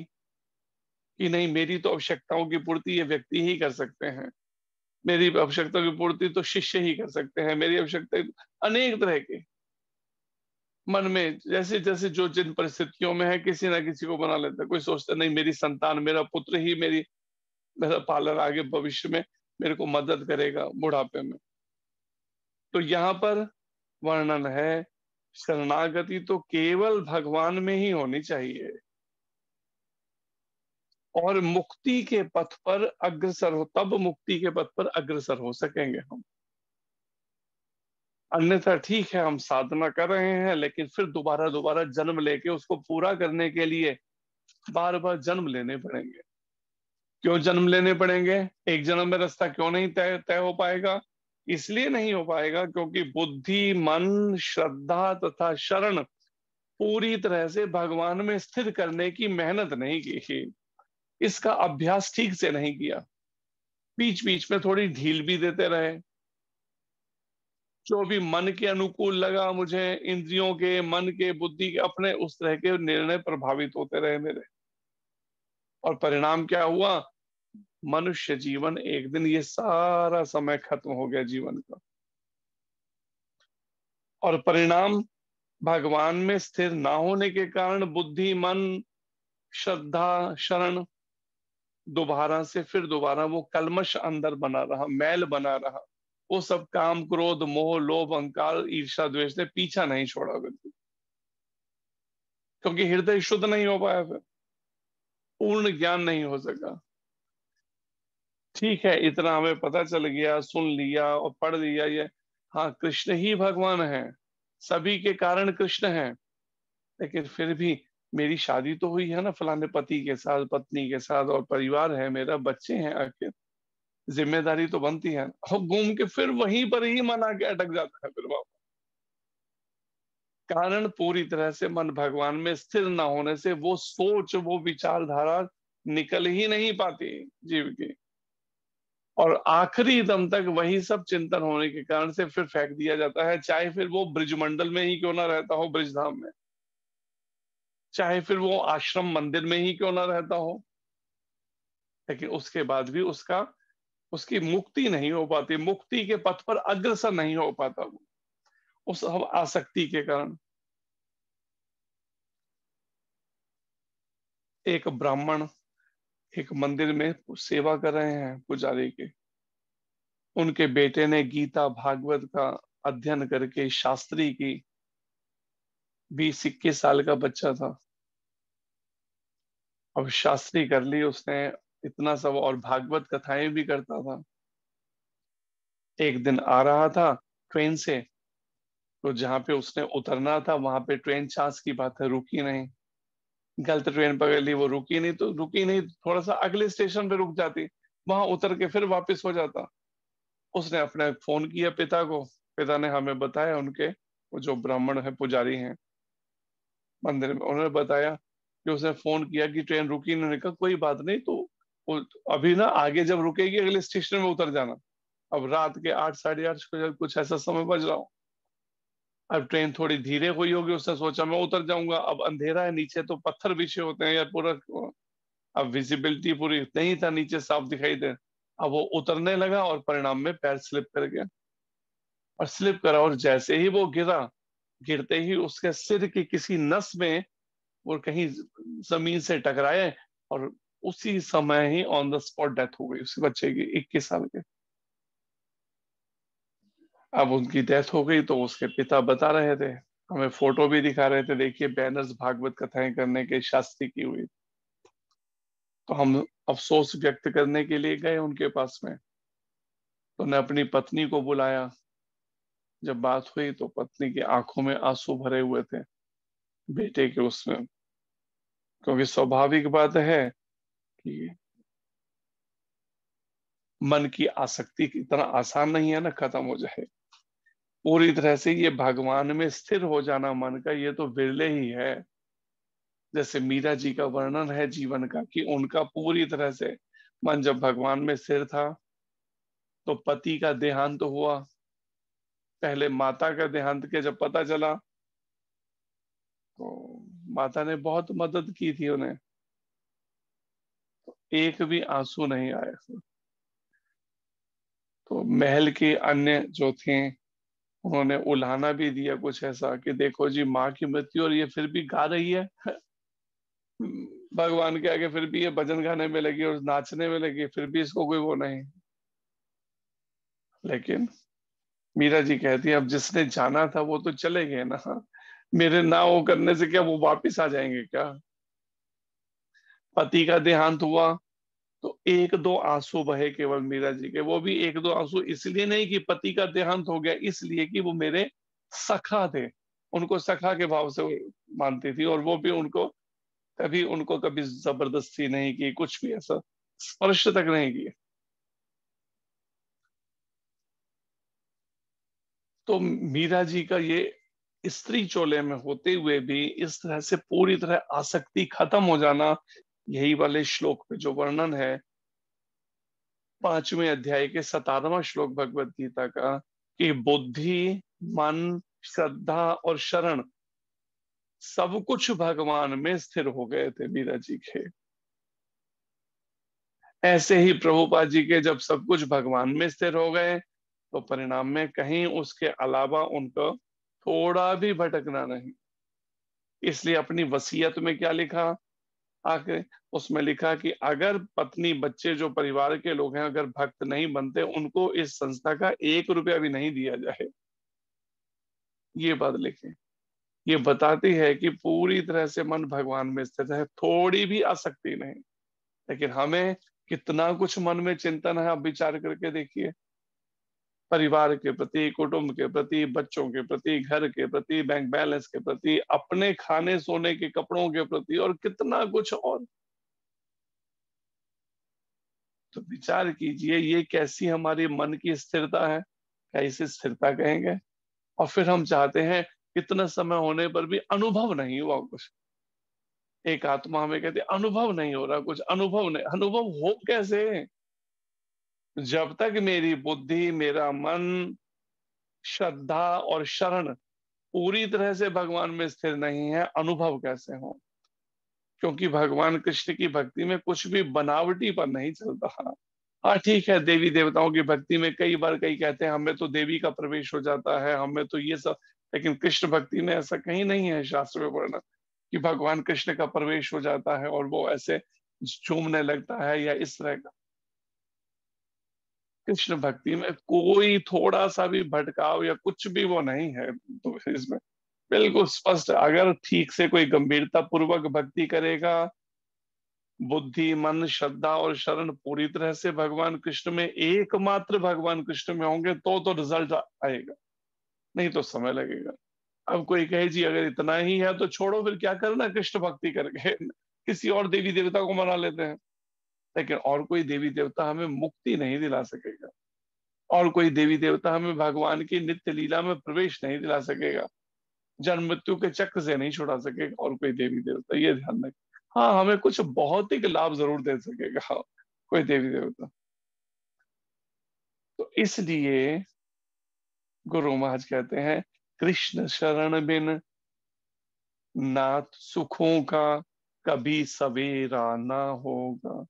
S1: कि नहीं मेरी तो आवश्यकताओं की पूर्ति ये व्यक्ति ही कर सकते हैं मेरी आवश्यकता की पूर्ति तो शिष्य ही कर सकते हैं मेरी आवश्यकता तो अनेक तरह के मन में जैसे जैसे जो जिन परिस्थितियों में है किसी ना किसी को बना लेता कोई सोचता नहीं मेरी संतान मेरा पुत्र ही मेरी मेरा पालन आगे भविष्य में मेरे को मदद करेगा बुढ़ापे में तो यहाँ पर वर्णन है शरणागति तो केवल भगवान में ही होनी चाहिए और मुक्ति के पथ पर अग्रसर हो तब मुक्ति के पथ पर अग्रसर हो सकेंगे हम अन्यथा ठीक है हम साधना कर रहे हैं लेकिन फिर दोबारा दोबारा जन्म लेके उसको पूरा करने के लिए बार बार जन्म लेने पड़ेंगे क्यों जन्म लेने पड़ेंगे एक जन्म में रास्ता क्यों नहीं तय तय हो पाएगा इसलिए नहीं हो पाएगा क्योंकि बुद्धि मन श्रद्धा तथा शरण पूरी तरह से भगवान में स्थिर करने की मेहनत नहीं की इसका अभ्यास ठीक से नहीं किया बीच बीच में थोड़ी ढील भी देते रहे जो भी मन के अनुकूल लगा मुझे इंद्रियों के मन के बुद्धि के अपने उस तरह के निर्णय प्रभावित होते रहे मेरे और परिणाम क्या हुआ मनुष्य जीवन एक दिन ये सारा समय खत्म हो गया जीवन का और परिणाम भगवान में स्थिर ना होने के कारण बुद्धि मन श्रद्धा शरण दोबारा से फिर दोबारा वो कलमश अंदर बना रहा मैल बना रहा वो सब काम क्रोध मोह लोभ अंकाल ईर्षा द्वेष ने पीछा नहीं छोड़ा बिल्कुल क्योंकि हृदय शुद्ध नहीं हो पाया फिर पूर्ण ज्ञान नहीं हो सका ठीक है इतना हमें पता चल गया सुन लिया और पढ़ लिया ये हाँ कृष्ण ही भगवान है सभी के कारण कृष्ण है लेकिन फिर भी मेरी शादी तो हुई है ना फलाने पति के साथ पत्नी के साथ और परिवार है मेरा बच्चे हैं आखिर जिम्मेदारी तो बनती है और घूम के फिर वहीं पर ही मन आके अटक जाता है फिर बाबा कारण पूरी तरह से मन भगवान में स्थिर ना होने से वो सोच वो विचारधारा निकल ही नहीं पाती जीव की और आखिरी दम तक वही सब चिंतन होने के कारण से फिर फेंक दिया जाता है चाहे फिर वो ब्रिजमंडल में ही क्यों ना रहता हो ब्रिजधाम में चाहे फिर वो आश्रम मंदिर में ही क्यों ना रहता हो लेकिन उसके बाद भी उसका उसकी मुक्ति नहीं हो पाती मुक्ति के पथ पर अग्रसर नहीं हो पाता वो उस आसक्ति के कारण एक ब्राह्मण एक मंदिर में सेवा कर रहे हैं पुजारी के उनके बेटे ने गीता भागवत का अध्ययन करके शास्त्री की बीस इक्कीस साल का बच्चा था अब शास्त्री कर ली उसने इतना सब और भागवत कथाएं भी करता था एक दिन आ रहा था ट्रेन से तो जहां पे उसने उतरना था वहां पे ट्रेन चांस की बात है रुकी नहीं गलत ट्रेन पकड़ ली वो रुकी नहीं तो रुकी नहीं थोड़ा सा अगले स्टेशन पे रुक जाती वहां उतर के फिर वापस हो जाता उसने अपने फोन किया पिता को पिता ने हमें बताया उनके वो जो ब्राह्मण है पुजारी हैं मंदिर में उन्होंने बताया कि उसने फोन किया कि ट्रेन रुकी उन्होंने कहा कोई बात नहीं तो अभी ना आगे जब रुकेगी अगले स्टेशन में उतर जाना अब रात के आठ साढ़े आठ कुछ ऐसा समय बज रहा हूँ अब ट्रेन थोड़ी धीरे हुई होगी उसने सोचा मैं उतर जाऊंगा अब अंधेरा है नीचे तो पत्थर बिछे होते हैं यार पूरा अब विजिबिलिटी पूरी नहीं था नीचे साफ दिखाई दे अब वो उतरने लगा और परिणाम में पैर स्लिप कर गया और स्लिप करा और जैसे ही वो गिरा गिरते ही उसके सिर की किसी नस में वो कहीं जमीन से टकराए और उसी समय ही ऑन द स्पॉट डेथ हो गई उसी बच्चे की इक्कीस साल के अब उनकी डेथ हो गई तो उसके पिता बता रहे थे हमें फोटो भी दिखा रहे थे देखिए बैनर्स भागवत कथाएं करने के शास्त्री की हुई तो हम अफसोस व्यक्त करने के लिए गए उनके पास में तो उन्हें अपनी पत्नी को बुलाया जब बात हुई तो पत्नी की आंखों में आंसू भरे हुए थे बेटे के उसमें क्योंकि स्वाभाविक बात है कि मन की आसक्ति इतना आसान नहीं है ना खत्म हो जाए पूरी तरह से ये भगवान में स्थिर हो जाना मन का ये तो विरले ही है जैसे मीरा जी का वर्णन है जीवन का कि उनका पूरी तरह से मन जब भगवान में स्थिर था तो पति का देहांत तो हुआ पहले माता का देहांत के जब पता चला तो माता ने बहुत मदद की थी उन्हें तो एक भी आंसू नहीं आया सर तो महल के अन्य जो थे उन्होंने उल्हाना भी दिया कुछ ऐसा कि देखो जी माँ की मृत्यु और ये फिर भी गा रही है भगवान के आगे फिर भी ये भजन गाने में लगी और नाचने में लगी फिर भी इसको कोई वो नहीं लेकिन मीरा जी कहती है अब जिसने जाना था वो तो चले गए ना मेरे ना वो करने से क्या वो वापिस आ जाएंगे क्या पति का देहांत हुआ तो एक दो आंसू बहे केवल मीरा जी के वो भी एक दो आंसू इसलिए नहीं कि पति का देहांत हो गया इसलिए कि वो मेरे सखा थे उनको सखा के भाव से मानती थी और वो भी उनको कभी उनको कभी जबरदस्ती नहीं की कुछ भी ऐसा स्पर्श तक नहीं किया तो मीरा जी का ये स्त्री चोले में होते हुए भी इस तरह से पूरी तरह आसक्ति खत्म हो जाना यही वाले श्लोक में जो वर्णन है पांचवें अध्याय के सतारवा श्लोक भगवत गीता का कि बुद्धि मन श्रद्धा और शरण सब कुछ भगवान में स्थिर हो गए थे मीरा जी के ऐसे ही प्रभुपा जी के जब सब कुछ भगवान में स्थिर हो गए तो परिणाम में कहीं उसके अलावा उनको थोड़ा भी भटकना नहीं इसलिए अपनी वसीयत में क्या लिखा आखिर उसमें लिखा कि अगर पत्नी बच्चे जो परिवार के लोग हैं अगर भक्त नहीं बनते उनको इस संस्था का एक रुपया भी नहीं दिया जाए ये बात लिखे ये बताती है कि पूरी तरह से मन भगवान में स्थित है थोड़ी भी आसक्ति नहीं लेकिन हमें कितना कुछ मन में चिंतन है आप विचार करके देखिए परिवार के प्रति कुटुंब के प्रति बच्चों के प्रति घर के प्रति बैंक बैलेंस के प्रति अपने खाने सोने के कपड़ों के प्रति और कितना कुछ और तो विचार कीजिए ये कैसी हमारी मन की स्थिरता है क्या इसे स्थिरता कहेंगे और फिर हम चाहते हैं कितना समय होने पर भी अनुभव नहीं हुआ कुछ एक आत्मा हमें कहती अनुभव नहीं हो रहा कुछ अनुभव नहीं अनुभव हो कैसे जब तक मेरी बुद्धि मेरा मन श्रद्धा और शरण पूरी तरह से भगवान में स्थिर नहीं है अनुभव कैसे हो क्योंकि भगवान कृष्ण की भक्ति में कुछ भी बनावटी पर नहीं चलता हाँ ठीक है देवी देवताओं की भक्ति में कई बार कई कहते हैं हमें तो देवी का प्रवेश हो जाता है हमें तो ये सब लेकिन कृष्ण भक्ति में ऐसा कहीं नहीं है शास्त्र में वर्णन कि भगवान कृष्ण का प्रवेश हो जाता है और वो ऐसे झूमने लगता है या इस तरह का कृष्ण भक्ति में कोई थोड़ा सा भी भटकाव या कुछ भी वो नहीं है तो इसमें बिल्कुल स्पष्ट अगर ठीक से कोई गंभीरता पूर्वक भक्ति करेगा बुद्धि मन श्रद्धा और शरण पूरी तरह से भगवान कृष्ण में एकमात्र भगवान कृष्ण में होंगे तो तो रिजल्ट आएगा नहीं तो समय लगेगा अब कोई कहे जी अगर इतना ही है तो छोड़ो फिर क्या करना कृष्ण भक्ति करके किसी और देवी देवता को मना लेते हैं लेकिन और कोई देवी देवता हमें मुक्ति नहीं दिला सकेगा और कोई देवी देवता हमें भगवान की नित्य लीला में प्रवेश नहीं दिला सकेगा जन्म मृत्यु के चक्र से नहीं छुड़ा सकेगा और कोई देवी देवता ये ध्यान रखें हाँ हमें कुछ भौतिक लाभ जरूर दे सकेगा हाँ, कोई देवी देवता तो इसलिए गुरु महाज कहते हैं कृष्ण शरण बिन नाथ सुखों का कभी सवेरा ना होगा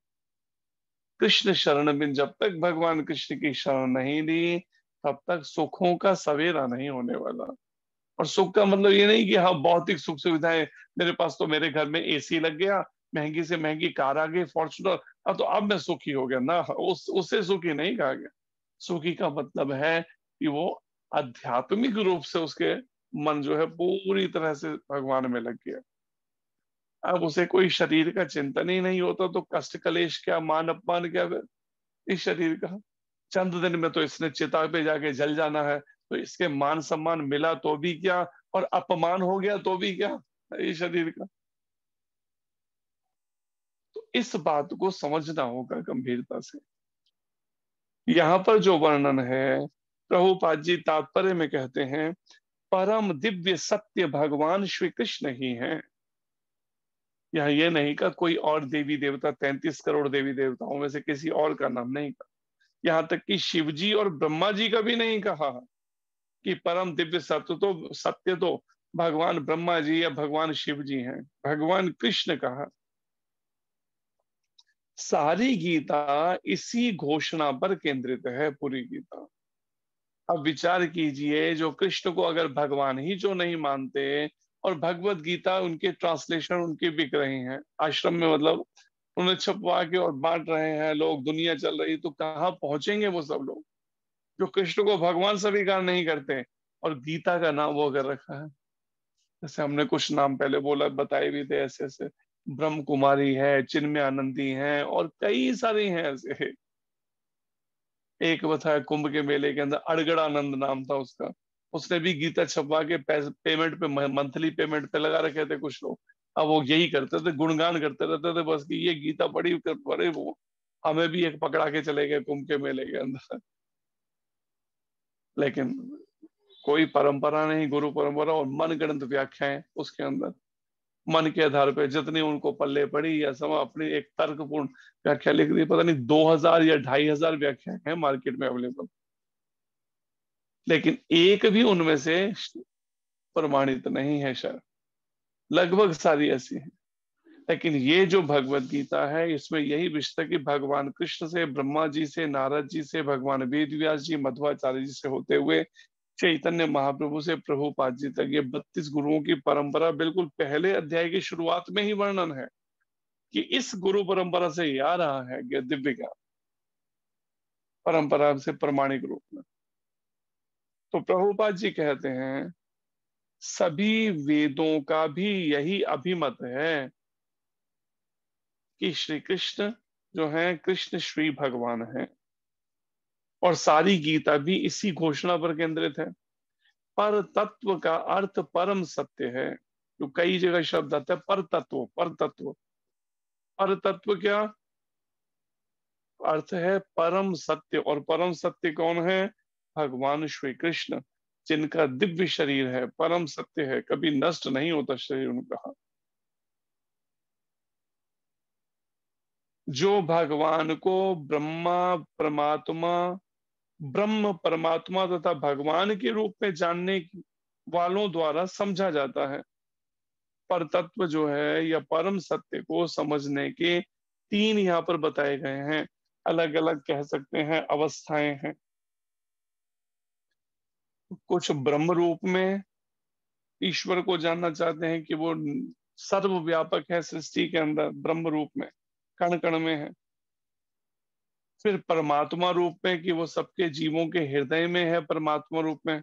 S1: कृष्ण शरण बिन जब तक भगवान कृष्ण की शरण नहीं ली तब तक सुखों का सवेरा नहीं होने वाला और सुख का मतलब ये नहीं कि हाँ भौतिक सुख सुविधाएं मेरे पास तो मेरे घर में एसी लग गया महंगी से महंगी कार आ गई फॉर्चुनर अब हाँ, तो अब मैं सुखी हो गया ना उस उससे सुखी नहीं कहा गया सुखी का मतलब है कि वो आध्यात्मिक रूप से उसके मन जो है पूरी तरह से भगवान में लग गया अब उसे कोई शरीर का चिंतन ही नहीं होता तो कष्ट कलेश क्या मान अपमान क्या फिर इस शरीर का चंद दिन में तो इसने चिता पे जाके जल जाना है तो इसके मान सम्मान मिला तो भी क्या और अपमान हो गया तो भी क्या इस शरीर का तो इस बात को समझना होगा गंभीरता से यहाँ पर जो वर्णन है प्रभुपाद जी तात्पर्य में कहते हैं परम दिव्य सत्य भगवान श्री कृष्ण ही हैं यह ये नहीं का कोई और देवी देवता तैंतीस करोड़ देवी देवताओं में से किसी और का नाम नहीं कहा यहाँ तक कि शिवजी और ब्रह्मा जी का भी नहीं कहा कि परम दिव्य सत्य तो सत्य तो भगवान ब्रह्मा जी या भगवान शिव जी हैं भगवान कृष्ण कहा सारी गीता इसी घोषणा पर केंद्रित है पूरी गीता अब विचार कीजिए जो कृष्ण को अगर भगवान ही जो नहीं मानते और भगवत गीता उनके ट्रांसलेशन उनके बिक रहे हैं आश्रम में मतलब उन्हें छपवा के और बांट रहे हैं लोग दुनिया चल रही तो कहाँ पहुंचेंगे वो सब लोग जो कृष्ण को भगवान स्वीकार नहीं करते और गीता का नाम वो कर रखा है जैसे हमने कुछ नाम पहले बोला बताए भी थे ऐसे ऐसे ब्रह्म कुमारी है चिन्मय आनंदी है और कई सारे हैं ऐसे एक वो था कुंभ के मेले के अंदर अड़गड़ आनंद नाम था उसका उसने भी गीता छपवा के पेमेंट पे मंथली पेमेंट पे लगा रखे थे कुछ लोग अब वो यही करते थे गुणगान करते रहते थे बस कि ये गीता पढ़ी कर पड़े वो हमें भी एक पकड़ा के चले गए कुंभ के मेले के अंदर लेकिन कोई परंपरा नहीं गुरु परंपरा और मन ग्रंथ व्याख्याएं उसके अंदर मन के आधार पर जितनी उनको पल्ले पड़ी या सब अपनी एक तर्कपूर्ण व्याख्या लिख दी पता नहीं दो हजार या ढाई हजार व्याख्या है मार्केट में अवेलेबल लेकिन एक भी उनमें से प्रमाणित नहीं है शर्त लगभग सारी ऐसी है लेकिन ये जो भगवत गीता है इसमें यही विषय कि भगवान कृष्ण से ब्रह्मा जी से नारद जी से भगवान वेद व्यास जी मध्वाचार्य जी से होते हुए चैतन्य महाप्रभु से प्रभुपाद जी तक ये बत्तीस गुरुओं की परंपरा बिल्कुल पहले अध्याय की शुरुआत में ही वर्णन है कि इस गुरु परंपरा से ये आ रहा है दिव्य ज्ञान परंपरा से प्रमाणिक रूप में तो प्रभुपाद जी कहते हैं सभी वेदों का भी यही अभिमत है कि श्री कृष्ण जो है कृष्ण श्री भगवान है और सारी गीता भी इसी घोषणा पर केंद्रित है पर तत्व का अर्थ परम सत्य है जो कई जगह शब्द आता है पर तत्व पर तत्व पर तत्व क्या अर्थ है परम सत्य और परम सत्य कौन है भगवान श्री कृष्ण जिनका दिव्य शरीर है परम सत्य है कभी नष्ट नहीं होता शरीर उनका जो भगवान को ब्रह्मा परमात्मा ब्रह्म परमात्मा तथा भगवान के रूप में जानने वालों द्वारा समझा जाता है पर तत्व जो है या परम सत्य को समझने के तीन यहाँ पर बताए गए हैं अलग अलग कह सकते हैं अवस्थाएं हैं कुछ ब्रह्म रूप में ईश्वर को जानना चाहते हैं कि वो सर्वव्यापक है सृष्टि के अंदर ब्रह्म रूप में कण कण में है फिर परमात्मा रूप में कि वो सबके जीवों के हृदय में है परमात्मा रूप में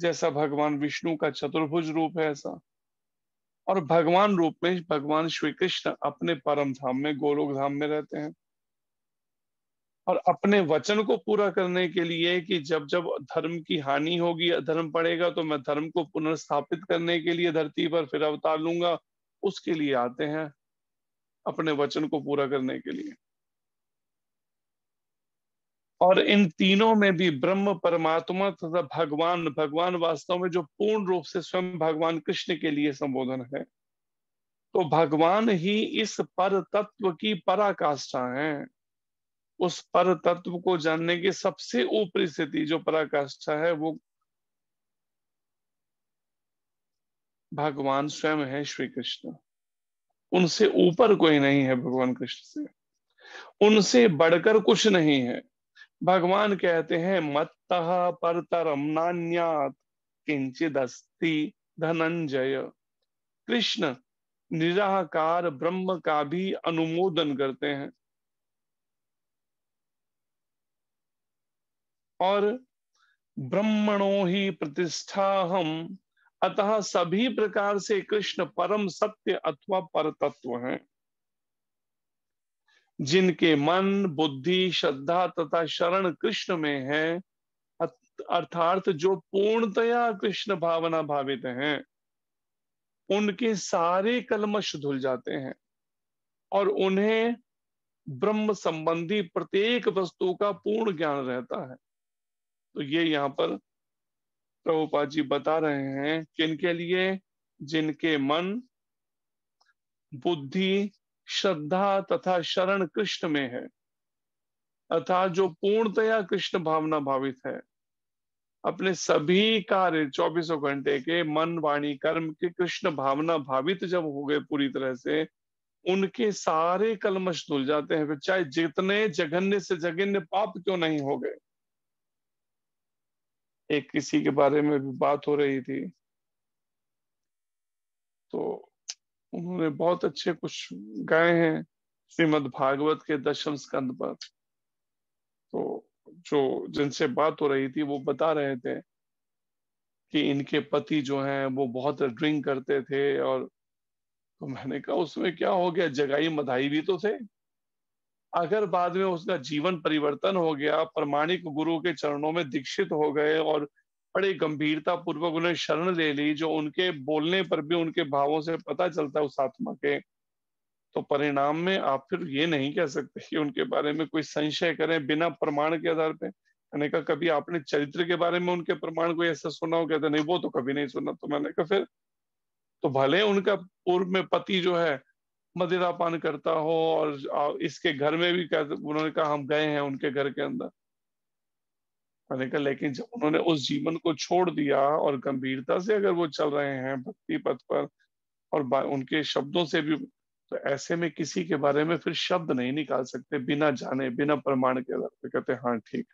S1: जैसा भगवान विष्णु का चतुर्भुज रूप है ऐसा और भगवान रूप में भगवान श्री कृष्ण अपने परम धाम में गोलोक धाम में रहते हैं और अपने वचन को पूरा करने के लिए कि जब जब धर्म की हानि होगी धर्म पड़ेगा तो मैं धर्म को पुनर्स्थापित करने के लिए धरती पर फिर अवतार लूंगा उसके लिए आते हैं अपने वचन को पूरा करने के लिए और इन तीनों में भी ब्रह्म परमात्मा तथा भगवान भगवान वास्तव में जो पूर्ण रूप से स्वयं भगवान कृष्ण के लिए संबोधन है तो भगवान ही इस पर तत्व की पराकाष्ठा है उस पर तत्व को जानने की सबसे ऊपरी स्थिति जो पराकाष्ठा है वो भगवान स्वयं है श्री कृष्ण उनसे ऊपर कोई नहीं है भगवान कृष्ण से उनसे बढ़कर कुछ नहीं है भगवान कहते हैं मत्त परतरम नान्यात किंचित अस्ति धनंजय कृष्ण निराकार ब्रह्म का भी अनुमोदन करते हैं और ब्रह्मणों ही प्रतिष्ठा हम अतः सभी प्रकार से कृष्ण परम सत्य अथवा परतत्व हैं जिनके मन बुद्धि श्रद्धा तथा शरण कृष्ण में है अर्थात जो पूर्णतया कृष्ण भावना भावित हैं उनके सारे कलमश धुल जाते हैं और उन्हें ब्रह्म संबंधी प्रत्येक वस्तु का पूर्ण ज्ञान रहता है तो ये यहाँ पर प्रभुपा जी बता रहे हैं किनके लिए जिनके मन बुद्धि श्रद्धा तथा शरण कृष्ण में है अर्थात जो पूर्णतया कृष्ण भावना भावित है अपने सभी कार्य चौबीसों घंटे के मन वाणी कर्म के कृष्ण भावना भावित जब हो गए पूरी तरह से उनके सारे कलमश धुल जाते हैं फिर चाहे जितने जघन्य से जघन्य पाप क्यों नहीं हो गए एक किसी के बारे में भी बात हो रही थी तो उन्होंने बहुत अच्छे कुछ गाए हैं श्रीमद भागवत के दशम स्कंद पर तो जो जिनसे बात हो रही थी वो बता रहे थे कि इनके पति जो हैं वो बहुत ड्रिंक करते थे और तो मैंने कहा उसमें क्या हो गया जगाई मधाई भी तो थे अगर बाद में उसका जीवन परिवर्तन हो गया प्रमाणिक गुरु के चरणों में दीक्षित हो गए और बड़े गंभीरता पूर्वक उन्हें शरण ले ली जो उनके बोलने पर भी उनके भावों से पता चलता है उस आत्मा के तो परिणाम में आप फिर ये नहीं कह सकते कि उनके बारे में कोई संशय करें बिना प्रमाण के आधार पर मैंने कहा कभी आपने चरित्र के बारे में उनके प्रमाण को ऐसा सुना हो कहते नहीं वो तो कभी नहीं सुना तो मैंने कहा फिर तो भले उनका पूर्व में पति जो है मदिरा पान करता हो और इसके घर में भी उन्होंने कहा हम गए हैं उनके घर के अंदर मैंने कहा लेकिन जब उन्होंने उस जीवन को छोड़ दिया और गंभीरता से अगर वो चल रहे हैं भक्ति पथ पर और उनके शब्दों से भी तो ऐसे में किसी के बारे में फिर शब्द नहीं निकाल सकते बिना जाने बिना प्रमाण के आधार कहते हाँ ठीक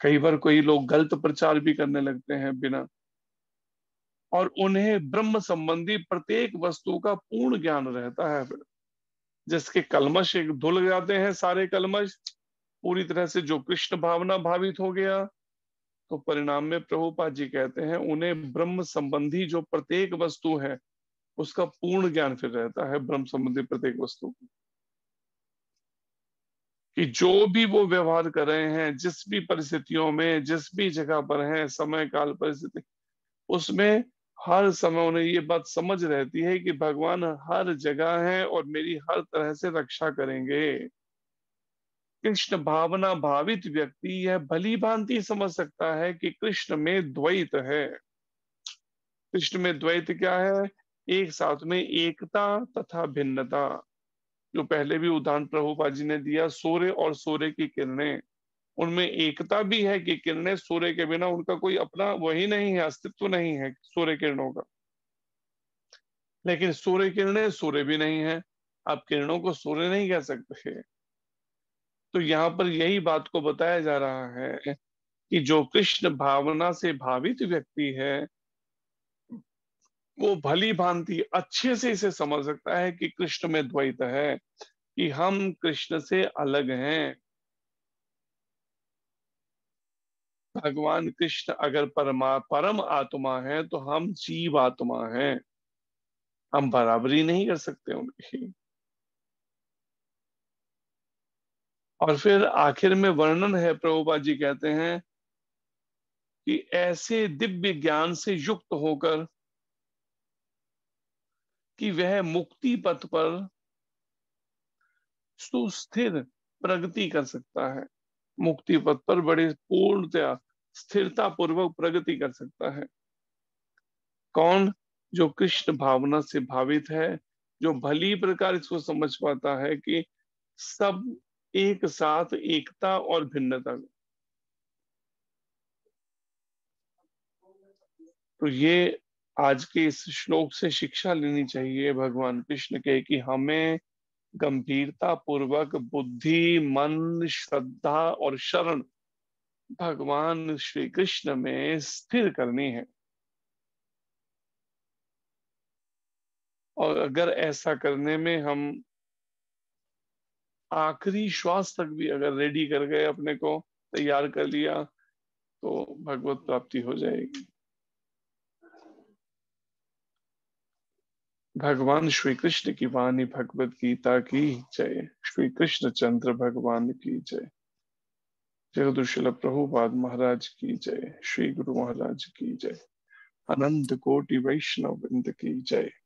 S1: कई बार कोई लोग गलत प्रचार भी करने लगते हैं बिना और उन्हें ब्रह्म संबंधी प्रत्येक वस्तु का पूर्ण ज्ञान रहता है फिर जिसके कलमश एक धुल जाते हैं सारे कलमश पूरी तरह से जो कृष्ण भावना भावित हो गया तो परिणाम में प्रभुपा जी कहते हैं उन्हें ब्रह्म संबंधी जो प्रत्येक वस्तु है उसका पूर्ण ज्ञान फिर रहता है ब्रह्म संबंधी प्रत्येक वस्तु कि जो भी वो व्यवहार कर रहे हैं जिस भी परिस्थितियों में जिस भी जगह पर है समय काल परिस्थिति उसमें हर समय उन्हें ये बात समझ रहती है कि भगवान हर जगह है और मेरी हर तरह से रक्षा करेंगे कृष्ण भावना भावित व्यक्ति यह भली भांति समझ सकता है कि कृष्ण में द्वैत है कृष्ण में द्वैत क्या है एक साथ में एकता तथा भिन्नता जो पहले भी उदाहरण प्रभुपा जी ने दिया सूर्य और सूर्य की किरणें उनमें एकता भी है कि किरणें सूर्य के बिना उनका कोई अपना वही नहीं है अस्तित्व नहीं है सूर्य किरणों का लेकिन सूर्य किरणें सूर्य भी नहीं है आप किरणों को सूर्य नहीं कह सकते तो यहाँ पर यही बात को बताया जा रहा है कि जो कृष्ण भावना से भावित व्यक्ति है वो भली भांति अच्छे से इसे समझ सकता है कि कृष्ण में द्वैत है कि हम कृष्ण से अलग हैं भगवान कृष्ण अगर परमा परम आत्मा है तो हम जीव आत्मा हैं हम बराबरी नहीं कर सकते उनकी और फिर आखिर में वर्णन है प्रभुपा जी कहते हैं कि ऐसे दिव्य ज्ञान से युक्त होकर कि वह मुक्ति पथ पर सुस्थिर प्रगति कर सकता है मुक्ति पथ पर बड़े पूर्णतया स्थिरता पूर्वक प्रगति कर सकता है कौन जो कृष्ण भावना से भावित है जो भली प्रकार इसको समझ पाता है कि सब एक साथ एकता और भिन्नता तो ये आज के इस श्लोक से शिक्षा लेनी चाहिए भगवान कृष्ण के कि हमें गंभीरता पूर्वक बुद्धि मन श्रद्धा और शरण भगवान श्री कृष्ण में स्थिर करनी है और अगर ऐसा करने में हम आखिरी श्वास तक भी अगर रेडी कर गए अपने को तैयार कर लिया तो भगवत प्राप्ति हो जाएगी भगवान श्री कृष्ण की वाणी भगवत गीता की जय श्री कृष्ण चंद्र भगवान की जय जगदुशल प्रभुपाद महाराज की जय श्री गुरु महाराज की जय अनंत कोटि वैष्णव
S2: की जय